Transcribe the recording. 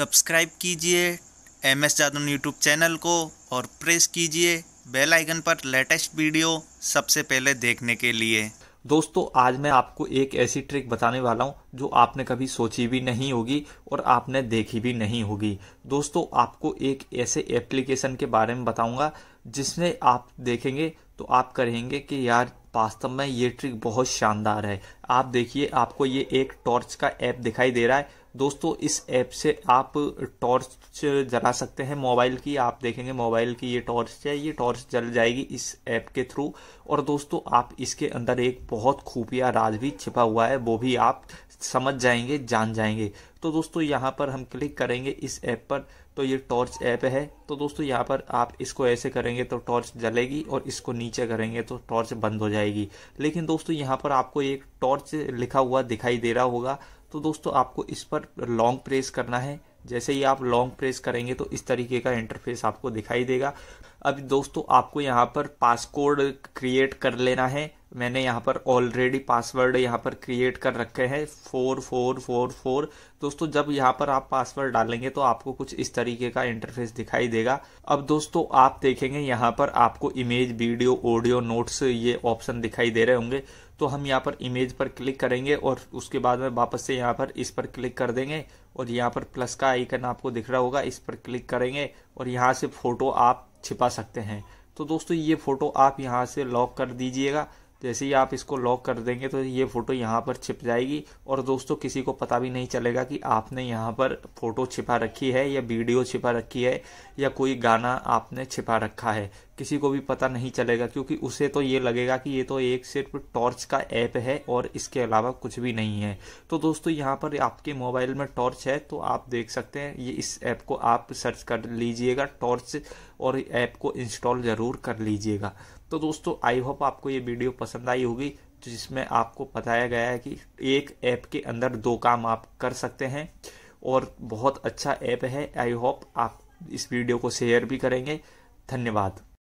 subscribe कीजिए M S Jadan YouTube channel को और प्रेस कीजिए बेल आइकन पर लेटेस्ट वीडियो सबसे पहले देखने के लिए दोस्तों आज मैं आपको एक ऐसी ट्रिक बताने वाला हूं जो आपने कभी सोची भी नहीं होगी और आपने देखी भी नहीं होगी दोस्तों आपको एक ऐसे एप्लीकेशन के बारे में बताऊंगा जिसमें आप देखेंगे तो आप कहेंगे कि यार वास्तव में ये ट्रिक बहुत शानदार है आप देखिए आपको ये एक टॉर्च का ऐप दिखाई दे रहा है दोस्तों इस ऐप से आप टॉर्च जला सकते हैं मोबाइल की आप देखेंगे मोबाइल की ये टॉर्च है ये टॉर्च जल जाएगी इस ऐप के थ्रू और दोस्तों आप इसके अंदर एक बहुत खूफिया राज भी छिपा हुआ है वो भी आप समझ जाएंगे जान जाएंगे तो दोस्तों यहाँ पर हम क्लिक करेंगे इस ऐप पर तो ये टॉर्च ऐप है तो दोस्तों यहाँ पर आप इसको ऐसे करेंगे तो टॉर्च जलेगी और इसको नीचे करेंगे तो टॉर्च बंद हो जाएगी लेकिन दोस्तों यहाँ पर आपको एक टॉर्च लिखा हुआ दिखाई दे रहा होगा तो दोस्तों आपको इस पर लॉन्ग प्रेस करना है जैसे ही आप लॉन्ग प्रेस करेंगे तो इस तरीके का इंटरफेस आपको दिखाई देगा अब दोस्तों आपको यहाँ पर पासकोड क्रिएट कर लेना है मैंने यहाँ पर ऑलरेडी पासवर्ड यहाँ पर क्रिएट कर रखे हैं फोर फोर फोर फोर दोस्तों जब यहाँ पर आप पासवर्ड डालेंगे तो आपको कुछ इस तरीके का इंटरफेस दिखाई देगा अब दोस्तों आप देखेंगे यहाँ पर आपको इमेज वीडियो ऑडियो नोट्स ये ऑप्शन दिखाई दे रहे होंगे तो हम यहाँ पर इमेज पर क्लिक करेंगे और उसके बाद में वापस से यहाँ पर इस पर क्लिक कर देंगे और यहाँ पर प्लस का आइकन आपको दिख रहा होगा इस पर क्लिक करेंगे और यहाँ से फ़ोटो आप छिपा सकते हैं तो दोस्तों ये फ़ोटो आप यहाँ से लॉक कर दीजिएगा जैसे ही आप इसको लॉक कर देंगे तो ये फ़ोटो यहाँ पर छिप जाएगी और दोस्तों किसी को पता भी नहीं चलेगा कि आपने यहाँ पर फ़ोटो छिपा रखी है या वीडियो छिपा रखी है या कोई गाना आपने छिपा रखा है किसी को भी पता नहीं चलेगा क्योंकि उसे तो ये लगेगा कि ये तो एक सिर्फ टॉर्च का ऐप है और इसके अलावा कुछ भी नहीं है तो दोस्तों यहाँ पर आपके मोबाइल में टॉर्च है तो आप देख सकते हैं ये इस ऐप को आप सर्च कर लीजिएगा टॉर्च और ऐप को इंस्टॉल ज़रूर कर लीजिएगा तो दोस्तों आई होप आपको ये वीडियो पसंद आई होगी तो जिसमें आपको बताया गया है कि एक ऐप के अंदर दो काम आप कर सकते हैं और बहुत अच्छा ऐप है आई होप आप इस वीडियो को शेयर भी करेंगे धन्यवाद